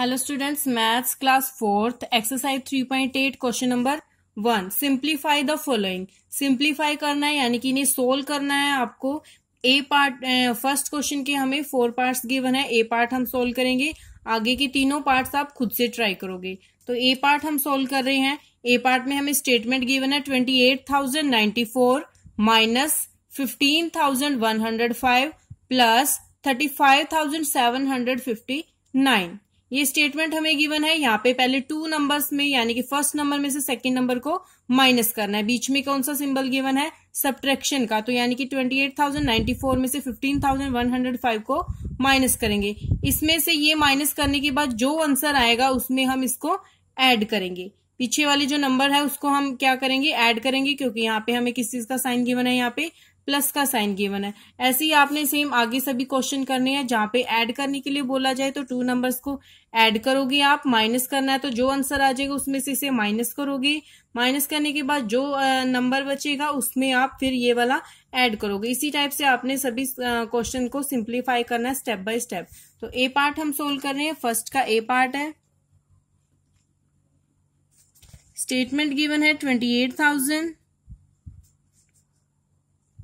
Hello students maths class fourth exercise three point eight question number one simplify the following simplify करना है यानी कि इन्हें solve करना है आपको ए पार्ट फर्स्ट क्वेश्चन के हमें फोर पार्ट्स गिवन है ए पार्ट हम सोल्व करेंगे आगे के तीनों पार्ट्स आप खुद से ट्राई करोगे तो ए पार्ट हम सोल्व कर रहे हैं ए पार्ट में हमें स्टेटमेंट गिवन है twenty eight thousand ninety four minus fifteen thousand one hundred five plus thirty five thousand seven hundred fifty nine ये स्टेटमेंट हमें गिवन है यहाँ पे पहले टू नंबर्स में यानी कि फर्स्ट नंबर में से सेकंड नंबर को माइनस करना है बीच में कौन सा सिंबल गिवन है सब्ट्रैक्शन का तो यानी कि 28,094 में से 15,105 को माइनस करेंगे इसमें से ये माइनस करने के बाद जो आंसर आएगा उसमें हम इसको ऐड करेंगे पीछे वाले जो नंबर है उसको हम क्या करेंगे ऐड करेंगे क्योंकि यहाँ पे हमें किस चीज का साइन गिवन है यहाँ पे प्लस का साइन गिवन है ऐसे ही आपने सेम आगे सभी क्वेश्चन करने हैं जहां पे ऐड करने के लिए बोला जाए तो टू नंबर्स को ऐड करोगे आप माइनस करना है तो जो आंसर आ जाएगा उसमें से इसे माइनस करोगे माइनस करने के बाद जो नंबर बचेगा उसमें आप फिर ये वाला ऐड करोगे इसी टाइप से आपने सभी क्वेश्चन को सिंप्लीफाई करना है स्टेप बाय स्टेप तो ए पार्ट हम सोल्व कर रहे हैं फर्स्ट का ए पार्ट है स्टेटमेंट गिवन है twenty eight thousand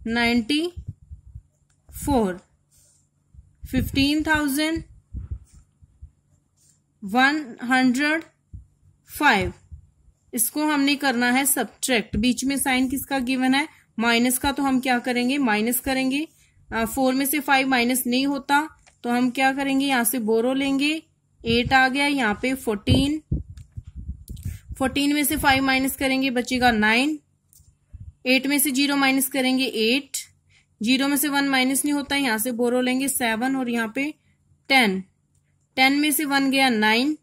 ninety four fifteen thousand one hundred five इसको हमने करना है सब्ट्रैक्ट बीच में साइन किसका गिवन है माइनस का तो हम क्या करेंगे माइनस करेंगे फोर में से फाइव माइनस नहीं होता तो हम क्या करेंगे यहां से बोरो लेंगे एट आ गया यहाँ पे फोर्टीन फोर्टीन में से फाइव माइनस करेंगे बचेगा नाइन एट में से जीरो माइनस करेंगे एट जीरो में से वन माइनस नहीं होता यहां से बोरो लेंगे सेवन और यहां पे टेन टेन में से वन गया nine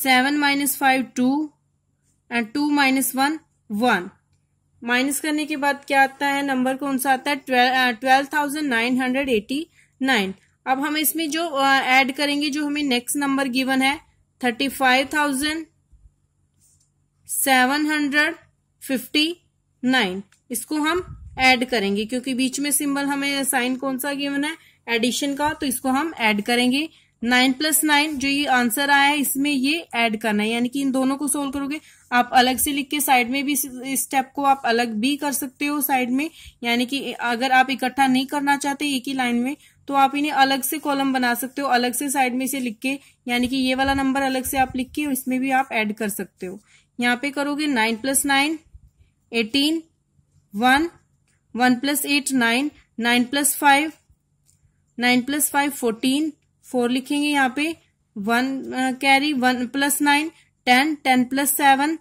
seven minus five two and two minus one one minus करने के बाद क्या आता है नंबर कौन सा आता है twelve thousand nine hundred eighty nine अब हम इसमें जो ऐड करेंगे जो हमें नेक्स्ट नंबर गिवन है thirty five thousand seven hundred fifty nine इसको हम ऐड करेंगे क्योंकि बीच में सिंबल हमें साइन कौन सा गिवन है एडिशन का तो इसको हम ऐड करेंगे नाइन प्लस नाइन जो ये आंसर आया है इसमें ये ऐड करना है यानी कि इन दोनों को सोल्व करोगे आप अलग से लिख के साइड में भी इस स्टेप को आप अलग भी कर सकते हो साइड में यानी कि अगर आप इकट्ठा नहीं करना चाहते एक ही लाइन में तो आप इन्हें अलग से कॉलम बना सकते हो अलग से साइड में इसे लिख के यानी कि ये वाला नंबर अलग से आप लिख के इसमें भी आप एड कर सकते हो यहाँ पे करोगे nine plus nine eighteen one one plus eight nine nine plus five nine plus five fourteen four लिखेंगे यहाँ पे one carry one plus nine ten ten plus seven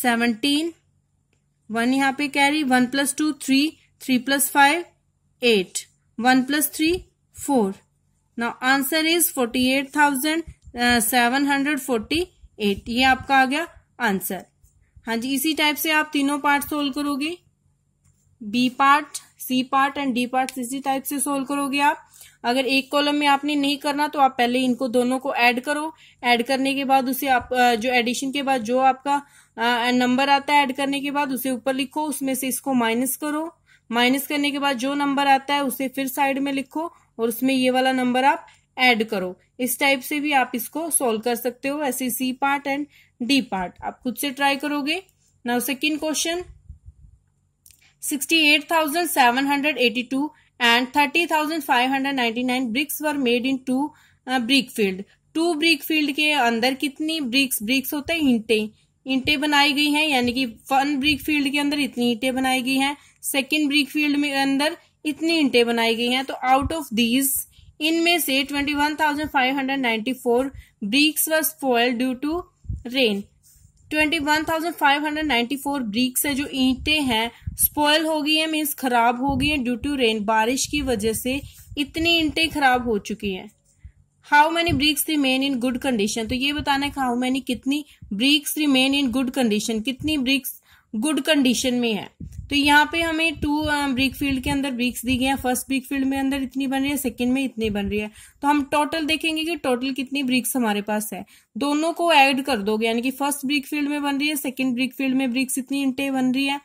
seventeen one यहाँ पे carry one plus two three three plus five eight one plus three four ना answer is forty eight thousand seven hundred forty eight ये आपका आ गया answer हाँ जी इसी type से आप तीनों पार्ट सोल्व करोगे B part C part and D part इसी टाइप से सोल्व करोगे आप अगर एक कॉलम में आपने नहीं करना तो आप पहले इनको दोनों को ऐड करो ऐड करने के बाद उसे आप जो एडिशन के बाद जो आपका नंबर आता है ऐड करने के बाद उसे ऊपर लिखो उसमें से इसको माइनस करो माइनस करने के बाद जो नंबर आता है उसे फिर साइड में लिखो और उसमें ये वाला नंबर आप ऐड करो इस टाइप से भी आप इसको सोल्व कर सकते हो ऐसे C part and D part आप खुद से ट्राई करोगे now second question 68,782 and 30,599 bricks were made in two uh, brick field. Two brick field के अंदर कितनी ब्रिक्स ब्रिक्स होते हैं ईंटें ईंटें बनाई गई हैं यानी कि वन ब्रिक फील्ड के अंदर इतनी ईंटें बनाई गई हैं सेकंड ब्रिक फील्ड में अंदर इतनी ईंटें बनाई गई हैं तो आउट ऑफ दीज इनमें से twenty one thousand five hundred ninety four bricks were spoil due to rain twenty one thousand five hundred ninety four bricks है जो ईंटें हैं स्पॉयल हो गई है मीन्स खराब हो गई है ड्यू टू रेन बारिश की वजह से इतनी ईंटें खराब हो चुकी हैं how many bricks remain in good condition तो ये बताना है हाउ मैनी कितनी bricks remain in good condition कितनी ब्रिक्स गुड कंडीशन में है तो यहाँ पे हमें टू ब्रिक फील्ड के अंदर ब्रिक्स दी गई हैं फर्स्ट ब्रिक फील्ड में अंदर इतनी बन रही है सेकंड में इतनी बन रही है तो हम टोटल देखेंगे कि टोटल कितनी ब्रिक्स हमारे पास है दोनों को ऐड कर दोगे यानी कि फर्स्ट ब्रिक फील्ड में बन रही है सेकंड ब्रिक फील्ड में ब्रिक्स इतनी इंटे बन रही है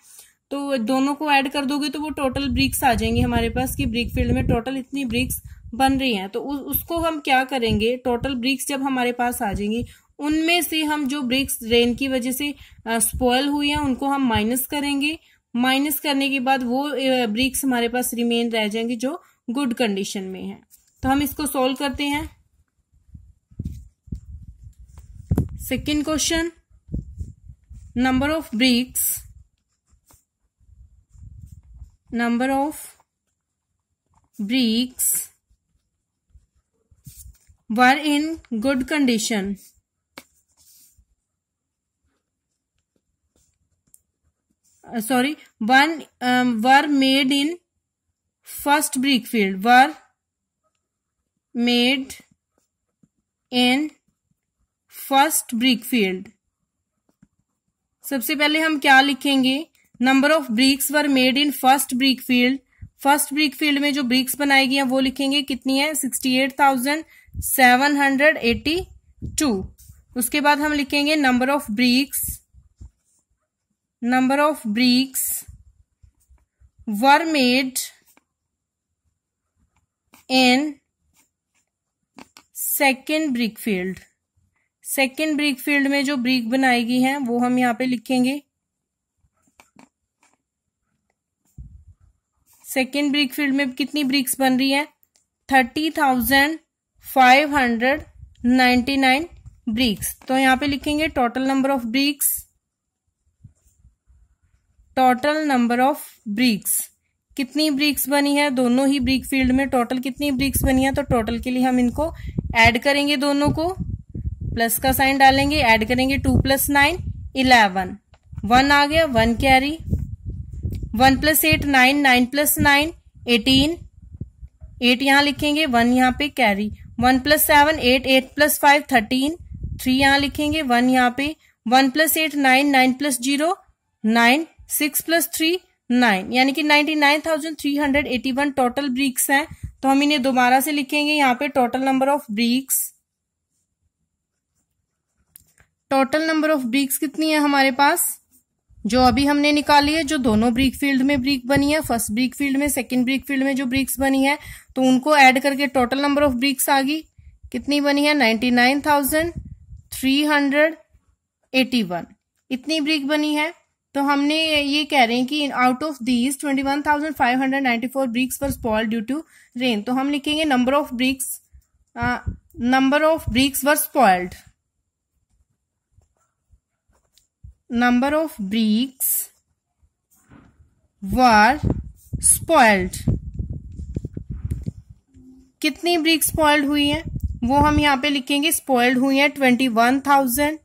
तो दोनों को ऐड कर दोगे तो वो टोटल ब्रिक्स आ जाएंगे हमारे पास कि ब्रिक फील्ड में टोटल इतनी ब्रिक्स बन रही है तो उ, उसको हम क्या करेंगे टोटल ब्रिक्स जब हमारे पास आ जाएंगी उनमें से हम जो ब्रिक्स रेन की वजह से स्पॉयल uh, हुई है उनको हम माइनस करेंगे माइनस करने के बाद वो ब्रिक्स हमारे पास रिमेन रह जाएंगे जो गुड कंडीशन में है तो हम इसको सोल्व करते हैं second question number of bricks number of bricks were in good condition sorry one were made in first brick field were made in first brick field सबसे पहले हम क्या लिखेंगे number of bricks were made in first brick field first brick field में जो BRICS बनाई गई है वो लिखेंगे कितनी है sixty eight thousand seven hundred eighty two उसके बाद हम लिखेंगे number of bricks number of bricks were made in second brick field second brick field में जो ब्रिक बनाई गई है वो हम यहां पर लिखेंगे सेकेंड ब्रिक फील्ड में कितनी ब्रिक्स बन रही है thirty thousand five hundred ninety nine bricks तो यहां पे लिखेंगे total number of bricks total number of bricks कितनी ब्रिक्स बनी है दोनों ही ब्रिक फील्ड में टोटल कितनी ब्रिक्स बनी है तो टोटल के लिए हम इनको ऐड करेंगे दोनों को प्लस का साइन डालेंगे ऐड करेंगे two plus nine eleven one आ गया one carry one plus eight nine nine plus nine eighteen eight यहां लिखेंगे वन यहाँ पे carry one plus seven eight eight plus five thirteen three यहां लिखेंगे वन यहाँ पे one plus eight nine nine plus zero nine six plus three nine यानी कि ninety nine thousand three hundred eighty one total bricks हैं तो हम इन्हें दोबारा से लिखेंगे यहाँ पे total number of bricks total number of bricks कितनी है हमारे पास जो अभी हमने निकाली है जो दोनों ब्रिक फील्ड में ब्रिक बनी है फर्स्ट ब्रिक फील्ड में सेकंड ब्रिक फील्ड में जो ब्रिक्स बनी है तो उनको ऐड करके टोटल नंबर ऑफ ब्रिक्स आ गई कितनी बनी है ninety nine thousand three hundred eighty one इतनी ब्रिक बनी है तो हमने ये कह रहे हैं कि आउट ऑफ दीज 21,594 ब्रिक्स पर स्पॉल ड्यू टू रेन तो हम लिखेंगे number of bricks number of bricks were spoiled number of bricks were spoiled कितनी ब्रिक्स स्पॉइल्ड हुई हैं वो हम यहाँ पे लिखेंगे स्पॉइल्ड हुई हैं twenty one thousand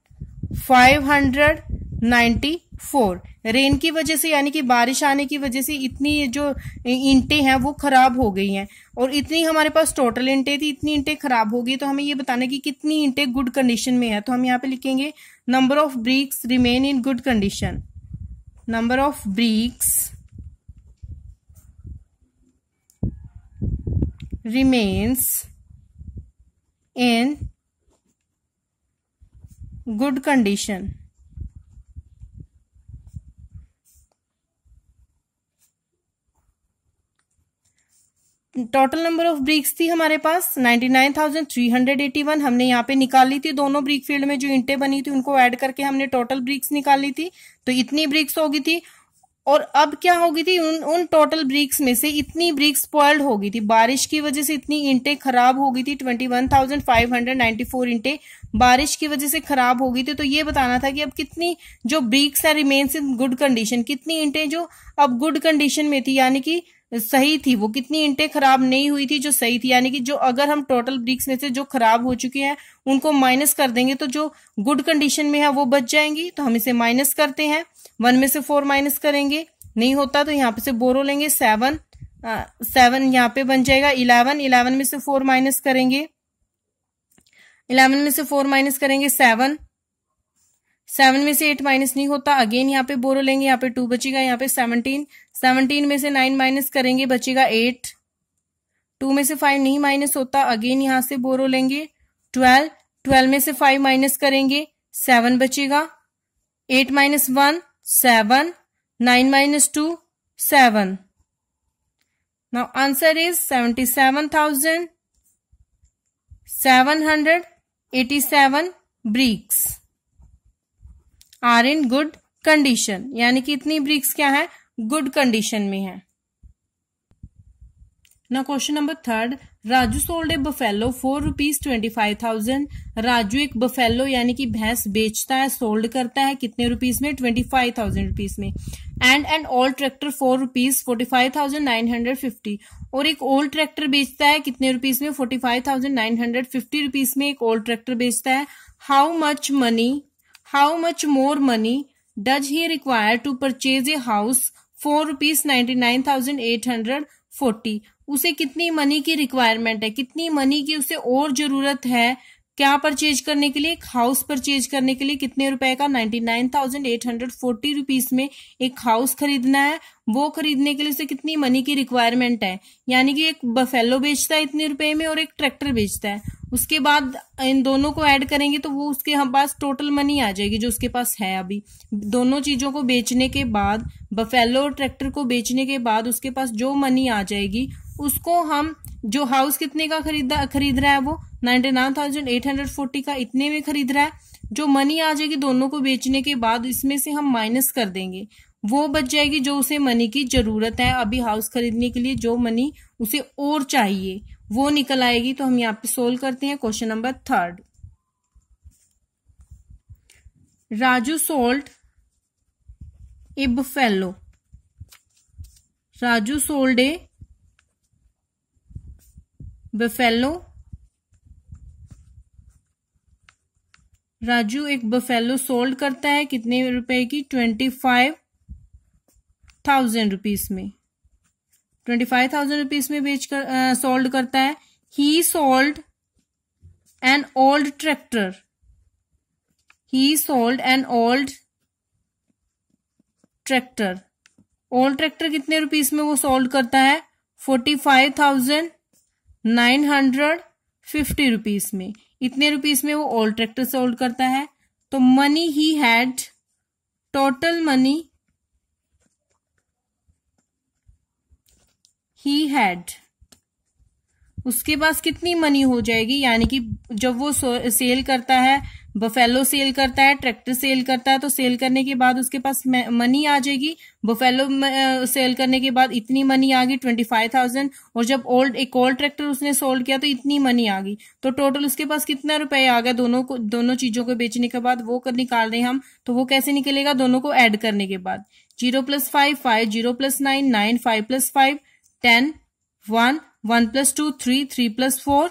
five hundred ninety four rain की वजह से यानी कि बारिश आने की वजह से इतनी जो इंटें हैं वो खराब हो गई हैं और इतनी हमारे पास टोटल इंटे थी इतनी इंटें खराब हो गई तो हमें ये बताना कि कितनी इंटें गुड कंडीशन में है तो हम यहाँ पे लिखेंगे number of bricks remain in good condition number of bricks remains in good condition total number of bricks थी हमारे पास 99,381 हमने यहाँ पे निकाली थी दोनों ब्रिक फील्ड में जो इंटे बनी थी उनको ऐड करके हमने टोटल ब्रिक्स निकाली थी तो इतनी ब्रिक्स होगी थी और अब क्या होगी थी उन उन टोटल ब्रिक्स में से इतनी ब्रिक्स हो होगी थी बारिश की वजह से इतनी इंटे खराब गई थी 21,594 इंटे बारिश की वजह से खराब हो गई थी तो ये बताना था कि अब कितनी जो ब्रिक्स है रिमेन्स इन गुड कंडीशन कितनी इंटे जो अब गुड कंडीशन में थी यानी कि सही थी वो कितनी इंटे खराब नहीं हुई थी जो सही थी यानी कि जो अगर हम टोटल ब्रिक्स में से जो खराब हो चुकी हैं उनको माइनस कर देंगे तो जो गुड कंडीशन में है वो बच जाएंगी तो हम इसे माइनस करते हैं वन में से फोर माइनस करेंगे नहीं होता तो यहाँ पे से बोरो लेंगे सेवन सेवन यहाँ पे बन जाएगा इलेवन इलेवन में से फोर माइनस करेंगे इलेवन में से फोर माइनस करेंगे सेवन सेवन में से एट माइनस नहीं होता अगेन यहाँ पे बोरो लेंगे यहाँ पे टू बचेगा यहाँ पे सेवनटीन सेवनटीन में से नाइन माइनस करेंगे बचेगा एट टू में से फाइव नहीं माइनस होता अगेन यहां से बोरो लेंगे ट्वेल्व ट्वेल्व में से फाइव माइनस करेंगे सेवन बचेगा eight minus one seven nine minus two seven now answer is seventy seven thousand seven hundred eighty seven bricks are in good condition यानी कि इतनी ब्रिक्स क्या है गुड कंडीशन में है ना question number third Raju sold a buffalo for rupees twenty five thousand Raju एक buffalo यानी कि भैंस बेचता है सोल्ड करता है कितने रुपीज में ट्वेंटी फाइव थाउजेंड रुपीज में and and old tractor for rupees forty five thousand nine hundred fifty और एक ओल्ड ट्रैक्टर बेचता है कितने रुपीज में forty five thousand nine hundred fifty rupees में एक ओल्ड ट्रैक्टर बेचता है how much money how much more money does he require to purchase a house for rupees ninety nine thousand eight hundred forty उसे कितनी money की requirement है कितनी money की उसे और जरूरत है क्या परचेज करने के लिए एक हाउस परचेज करने के लिए कितने रुपए का ninety nine thousand eight hundred forty rupees में एक हाउस खरीदना है वो खरीदने के लिए उसे कितनी मनी की रिक्वायरमेंट है यानी कि एक बफेलो बेचता है इतने रुपए में और एक ट्रैक्टर बेचता है उसके बाद इन दोनों को ऐड करेंगे तो वो उसके हम पास टोटल मनी आ जाएगी जो उसके पास है अभी दोनों चीजों को बेचने के बाद बफेलो ट्रैक्टर को बेचने के बाद उसके पास जो मनी आ जाएगी उसको हम जो हाउस कितने का खरीद खरीद रहा है वो ninety nine thousand eight hundred forty का इतने में खरीद रहा है जो मनी आ जाएगी दोनों को बेचने के बाद इसमें से हम माइनस कर देंगे वो बच जाएगी जो उसे मनी की जरूरत है अभी हाउस खरीदने के लिए जो मनी उसे और चाहिए वो निकल आएगी तो हम यहाँ पे सोल्व करते हैं question number third Raju sold buffalo Raju sold a buffalo Raju एक बफेलो सोल्ड करता है कितने रुपए की ट्वेंटी फाइव थाउजेंड रुपीज में ट्वेंटी फाइव थाउजेंड रुपीज में बेच कर सोल्ड करता है he sold an old tractor he sold an old tractor old tractor कितने रुपीस में वो सोल्ड करता है forty five thousand nine hundred fifty rupees में इतने रुपीस में वो ओल्ड ट्रैक्टर सोल्ड करता है तो money he had total money he had उसके पास कितनी मनी हो जाएगी यानी कि जब वो सेल करता है बफेलो सेल करता है ट्रैक्टर सेल करता है तो सेल करने के बाद उसके पास मनी आ जाएगी बफेलो सेल uh, करने के बाद इतनी मनी आ गई ट्वेंटी फाइव थाउजेंड और जब ओल्ड एक ओल्ड ट्रैक्टर उसने सोल्ड किया तो इतनी मनी आ गई तो टोटल उसके पास कितना रुपए आ गया दोनों को दोनों चीजों को बेचने के बाद वो कर निकाल रहे हैं हम तो वो कैसे निकलेगा दोनों को एड करने के बाद zero plus five five zero plus nine nine five plus five ten one one plus two three three plus four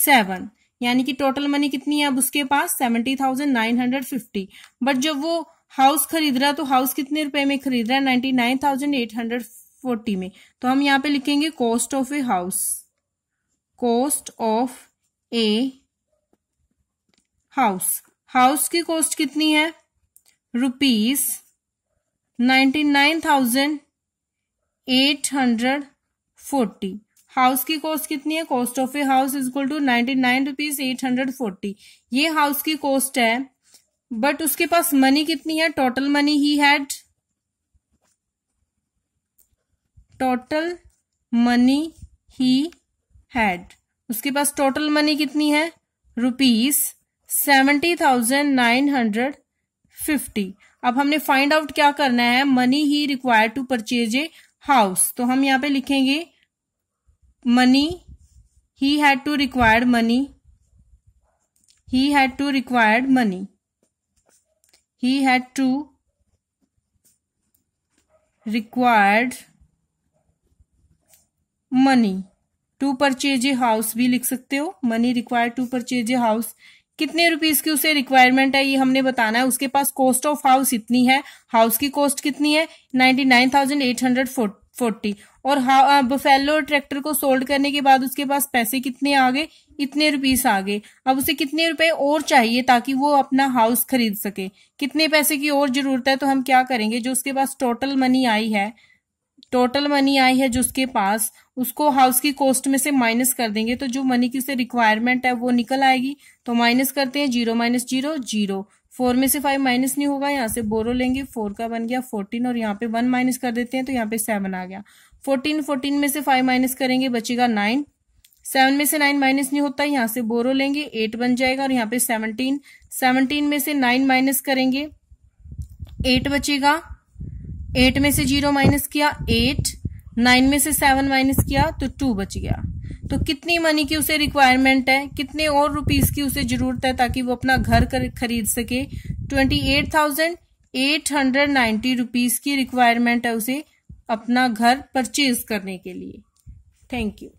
seven यानी कि टोटल मनी कितनी है अब उसके पास seventy thousand nine hundred fifty but जब वो हाउस खरीद रहा तो हाउस कितने रुपए में खरीद रहा है ninety nine thousand eight hundred forty में तो हम यहाँ पे लिखेंगे cost of a house cost of a house house की कॉस्ट कितनी है rupees ninety nine thousand eight hundred forty house की कॉस्ट कितनी है cost of a house is equal to ninety nine rupees eight hundred forty ये house की cost है but उसके पास मनी कितनी है total money he had total money he had उसके पास टोटल मनी कितनी है rupees seventy thousand nine hundred fifty अब हमने फाइंड आउट क्या करना है money he required to purchase a house तो हम यहाँ पे लिखेंगे money he had to required money he had to required money he had to required money to purchase a house भी लिख सकते हो money required to purchase a house कितने रुपीस की उसे रिक्वायरमेंट है ये हमने बताना है उसके पास कॉस्ट ऑफ हाउस इतनी है हाउस की कॉस्ट कितनी है ninety nine thousand eight hundred forty और हाँ बफेलो ट्रैक्टर को सोल्ड करने के बाद उसके पास पैसे कितने आ गए इतने रुपीस आ गए अब उसे कितने रुपए और चाहिए ताकि वो अपना हाउस खरीद सके कितने पैसे की और जरूरत है तो हम क्या करेंगे जो उसके पास टोटल मनी आई है टोटल मनी आई है जो उसके पास उसको हाउस की कॉस्ट में से माइनस कर देंगे तो जो मनी की उसे रिक्वायरमेंट है वो निकल आएगी तो माइनस करते हैं zero minus zero zero four में से फाइव माइनस नहीं होगा यहाँ से बोरो लेंगे फोर का बन गया फोर्टीन और यहाँ पे वन माइनस कर देते हैं तो यहाँ पे सेवन आ गया फोर्टीन फोर्टीन में से फाइव माइनस करेंगे बचेगा नाइन सेवन में से नाइन माइनस नहीं होता यहां से बोरो लेंगे एट बन जाएगा और यहाँ पे सेवनटीन सेवनटीन में से नाइन माइनस करेंगे एट बचेगा एट में से जीरो माइनस किया एट नाइन में से सेवन माइनस किया तो टू बच गया तो कितनी मनी की उसे रिक्वायरमेंट है कितने और रुपीस की उसे जरूरत है ताकि वो अपना घर खरीद सके twenty eight thousand eight hundred ninety rupees की रिक्वायरमेंट है उसे अपना घर परचेज करने के लिए थैंक यू